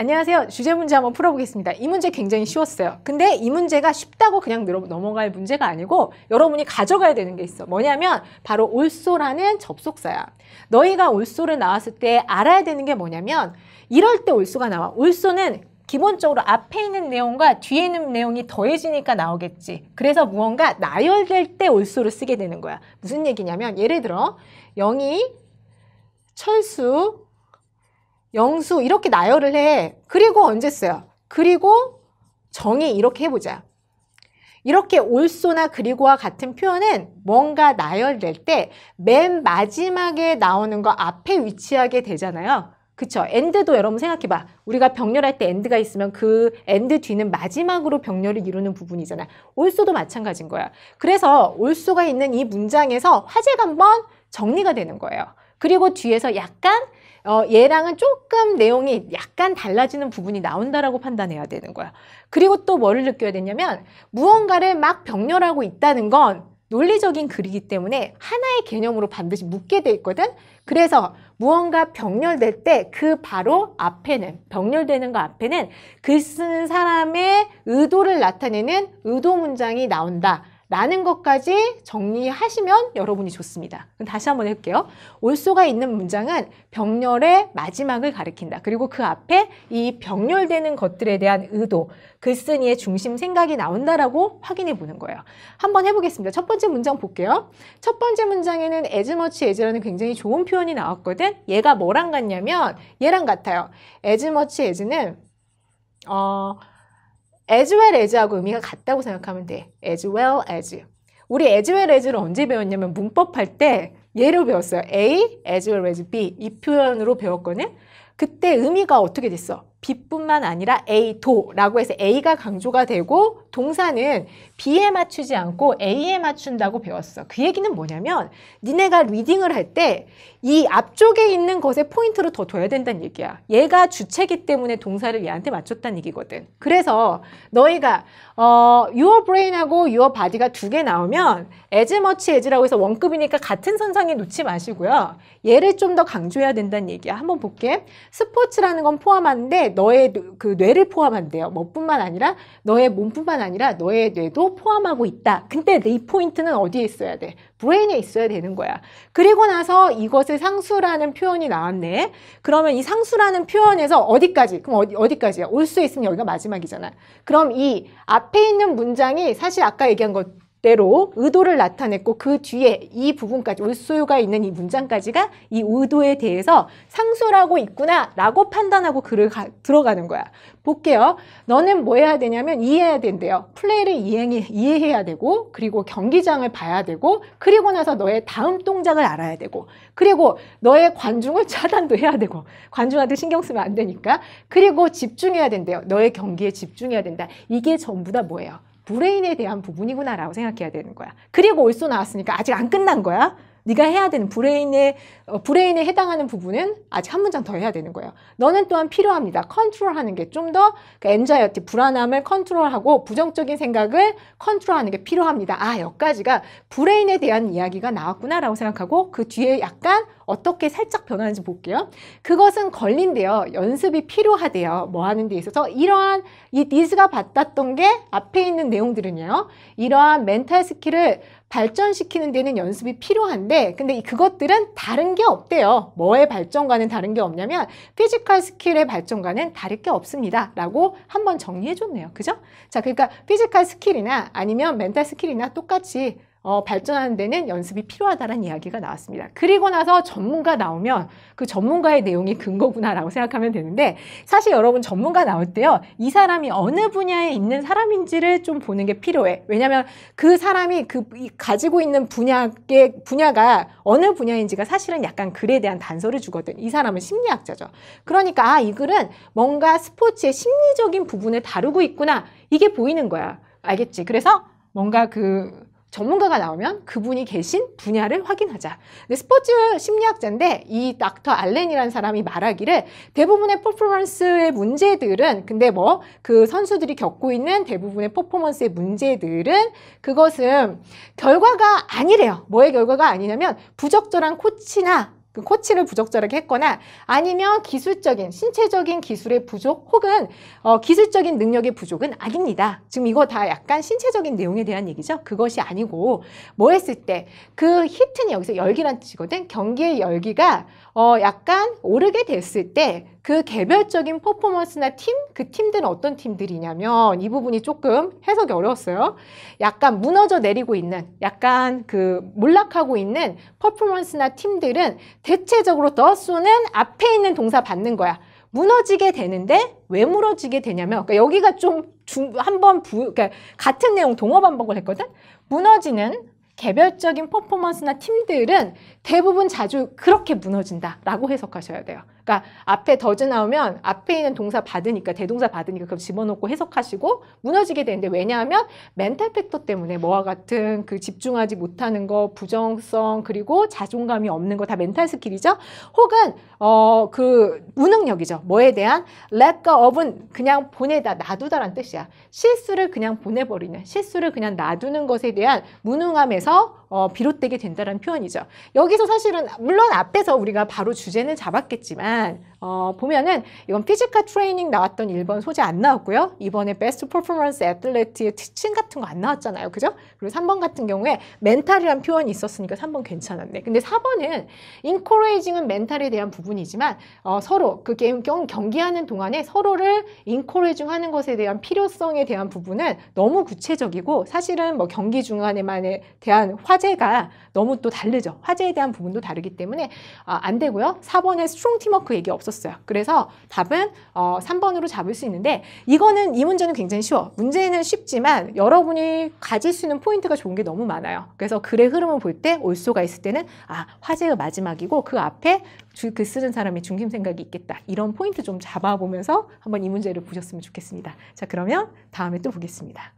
안녕하세요. 주제 문제 한번 풀어보겠습니다. 이 문제 굉장히 쉬웠어요. 근데 이 문제가 쉽다고 그냥 넘어갈 문제가 아니고 여러분이 가져가야 되는 게 있어. 뭐냐면 바로 올소라는 접속사야. 너희가 올소를 나왔을 때 알아야 되는 게 뭐냐면 이럴 때 올소가 나와. 올소는 기본적으로 앞에 있는 내용과 뒤에 있는 내용이 더해지니까 나오겠지. 그래서 무언가 나열될 때 올소를 쓰게 되는 거야. 무슨 얘기냐면 예를 들어 영희, 철수, 영수 이렇게 나열을 해. 그리고 언제 써요? 그리고 정의 이렇게 해보자. 이렇게 올소나 그리고와 같은 표현은 뭔가 나열될 때 맨 마지막에 나오는 거 앞에 위치하게 되잖아요. 그쵸? 엔드도 여러분 생각해봐. 우리가 병렬할 때 엔드가 있으면 그 엔드 뒤는 마지막으로 병렬을 이루는 부분이잖아. 요 올소도 마찬가지인 거야. 그래서 올소가 있는 이 문장에서 화제가 한번 정리가 되는 거예요. 그리고 뒤에서 약간 어, 얘랑은 조금 내용이 약간 달라지는 부분이 나온다라고 판단해야 되는 거야. 그리고 또 뭐를 느껴야 되냐면 무언가를 막 병렬하고 있다는 건 논리적인 글이기 때문에 하나의 개념으로 반드시 묶게 돼 있거든. 그래서 무언가 병렬될 때 그 바로 앞에는 병렬되는 거 앞에는 글 쓰는 사람의 의도를 나타내는 의도 문장이 나온다. 라는 것까지 정리하시면 여러분이 좋습니다. 다시 한번 해볼게요. 올소가 있는 문장은 병렬의 마지막을 가리킨다. 그리고 그 앞에 이 병렬되는 것들에 대한 의도, 글쓴이의 중심 생각이 나온다라고 확인해 보는 거예요. 한번 해보겠습니다. 첫 번째 문장 볼게요. 첫 번째 문장에는 as much as라는 굉장히 좋은 표현이 나왔거든. 얘가 뭐랑 같냐면 얘랑 같아요. as much as는 어, as well as하고 의미가 같다고 생각하면 돼. as well as. 우리 as well as를 언제 배웠냐면 문법할 때 예로 배웠어요. A as well as B 이 표현으로 배웠거든. 그때 의미가 어떻게 됐어? B뿐만 아니라 A도라고 해서 A가 강조가 되고 동사는 B에 맞추지 않고 A에 맞춘다고 배웠어. 그 얘기는 뭐냐면 니네가 리딩을 할 때 이 앞쪽에 있는 것에 포인트를 더 둬야 된다는 얘기야. 얘가 주체기 때문에 동사를 얘한테 맞췄다는 얘기거든. 그래서 너희가 어, your brain하고 your body가 두 개 나오면 as much as라고 해서 원급이니까 같은 선상에 놓지 마시고요. 얘를 좀 더 강조해야 된다는 얘기야. 한번 볼게. 스포츠라는 건 포함하는데 너의 그 뇌를 포함한대요. 뭐뿐만 아니라 너의 몸뿐만 아니라 아니라 너의 뇌도 포함하고 있다. 근데 네 포인트는 어디에 있어야 돼? 브레인에 있어야 되는 거야. 그리고 나서 이것을 상수라는 표현이 나왔네. 그러면 이 상수라는 표현에서 어디까지? 그럼 어디, 어디까지야? 올 수 있으면 여기가 마지막이잖아. 그럼 이 앞에 있는 문장이 사실 아까 얘기한 것 때로 의도를 나타냈고 그 뒤에 이 부분까지 올소유가 있는 이 문장까지가 이 의도에 대해서 상술하고 있구나라고 판단하고 글을 가, 들어가는 거야. 볼게요. 너는 뭐 해야 되냐면 이해해야 된대요. 플레이를 이행해, 이해해야 되고 그리고 경기장을 봐야 되고 그리고 나서 너의 다음 동작을 알아야 되고 그리고 너의 관중을 차단도 해야 되고 관중한테 신경 쓰면 안 되니까 그리고 집중해야 된대요. 너의 경기에 집중해야 된다. 이게 전부 다 뭐예요? 브레인에 대한 부분이구나라고 생각해야 되는 거야. 그리고 올소 나왔으니까 아직 안 끝난 거야. 네가 해야 되는 브레인에 어, 브레인에 해당하는 부분은 아직 한 문장 더 해야 되는 거예요. 너는 또한 필요합니다. 컨트롤하는 게 좀더 그 엔자이어티 불안함을 컨트롤하고 부정적인 생각을 컨트롤하는 게 필요합니다. 아 여기까지가 브레인에 대한 이야기가 나왔구나라고 생각하고 그 뒤에 약간 어떻게 살짝 변하는지 볼게요. 그것은 걸린대요. 연습이 필요하대요. 뭐 하는 데 있어서 이러한 이 니즈가 받았던 게 앞에 있는 내용들은요. 이러한 멘탈 스킬을 발전시키는 데는 연습이 필요한데 근데 그것들은 다른 게 없대요. 뭐의 발전과는 다른 게 없냐면 피지컬 스킬의 발전과는 다를 게 없습니다. 라고 한번 정리해 줬네요. 그죠? 자 그러니까 피지컬 스킬이나 아니면 멘탈 스킬이나 똑같이 어, 발전하는 데는 연습이 필요하다는 이야기가 나왔습니다. 그리고 나서 전문가 나오면 그 전문가의 내용이 근거구나라고 생각하면 되는데 사실 여러분 전문가 나올 때요 이 사람이 어느 분야에 있는 사람인지를 좀 보는 게 필요해. 왜냐하면 그 사람이 그 가지고 있는 분야의 분야가 어느 분야인지가 사실은 약간 글에 대한 단서를 주거든. 이 사람은 심리학자죠. 그러니까 아 이 글은 뭔가 스포츠의 심리적인 부분을 다루고 있구나 이게 보이는 거야. 알겠지? 그래서 뭔가 그 전문가가 나오면 그분이 계신 분야를 확인하자. 근데 스포츠 심리학자인데 이 닥터 알렌이라는 사람이 말하기를 대부분의 퍼포먼스의 문제들은 근데 뭐 그 선수들이 겪고 있는 대부분의 퍼포먼스의 문제들은 그것은 결과가 아니래요. 뭐의 결과가 아니냐면 부적절한 코치나 그 코치를 부적절하게 했거나 아니면 기술적인 신체적인 기술의 부족 혹은 어, 기술적인 능력의 부족은 아닙니다. 지금 이거 다 약간 신체적인 내용에 대한 얘기죠. 그것이 아니고 뭐 했을 때 그 히트는 여기서 열기란 뜻이거든. 경기의 열기가 어, 약간 오르게 됐을 때 그 개별적인 퍼포먼스나 팀, 그 팀들은 어떤 팀들이냐면 이 부분이 조금 해석이 어려웠어요. 약간 무너져 내리고 있는, 약간 그 몰락하고 있는 퍼포먼스나 팀들은 대체적으로 더 쏘는 앞에 있는 동사 받는 거야. 무너지게 되는데 왜 무너지게 되냐면 그러니까 여기가 좀 한번 부 그러니까 같은 내용 동어 반복을 했거든. 무너지는 개별적인 퍼포먼스나 팀들은 대부분 자주 그렇게 무너진다라고 해석하셔야 돼요. 그러니까 앞에 더즈 나오면 앞에 있는 동사 받으니까 대동사 받으니까 그럼 집어넣고 해석하시고 무너지게 되는데 왜냐하면 멘탈 팩터 때문에 뭐와 같은 그 집중하지 못하는 거 부정성 그리고 자존감이 없는 거 다 멘탈 스킬이죠. 혹은 어 그 무능력이죠. 뭐에 대한 let go of은 그냥 보내다 놔두다란 뜻이야. 실수를 그냥 보내버리는 실수를 그냥 놔두는 것에 대한 무능함에서 어, 비롯되게 된다는 표현이죠. 여기서 사실은 물론 앞에서 우리가 바로 주제는 잡았겠지만 어, 보면은 이건 피지카 트레이닝 나왔던 1번 소재 안 나왔고요. 이번에 베스트 퍼포먼스 애틀레트의 티칭 같은 거 안 나왔잖아요. 그죠? 그리고 3번 같은 경우에 멘탈이란 표현이 있었으니까 3번 괜찮았네. 근데 4번은 인코레이징은 멘탈에 대한 부분이지만 어, 서로 그 게임 경, 경기하는 동안에 서로를 인코레이징 하는 것에 대한 필요성에 대한 부분은 너무 구체적이고 사실은 뭐 경기 중간에만에 대한 화제가 너무 또 다르죠. 화제에 대한 부분도 다르기 때문에 아, 안 되고요. 4번에 스트롱 팀워크 얘기 없어 없었어요. 그래서 답은 어, 3번으로 잡을 수 있는데 이거는 이 문제는 굉장히 쉬워. 문제는 쉽지만 여러분이 가질 수 있는 포인트가 좋은 게 너무 많아요. 그래서 글의 흐름을 볼 때 올소가 있을 때는 아 화제의 마지막이고 그 앞에 주, 글 쓰는 사람이 중심 생각이 있겠다. 이런 포인트 좀 잡아보면서 한번 이 문제를 보셨으면 좋겠습니다. 자 그러면 다음에 또 보겠습니다.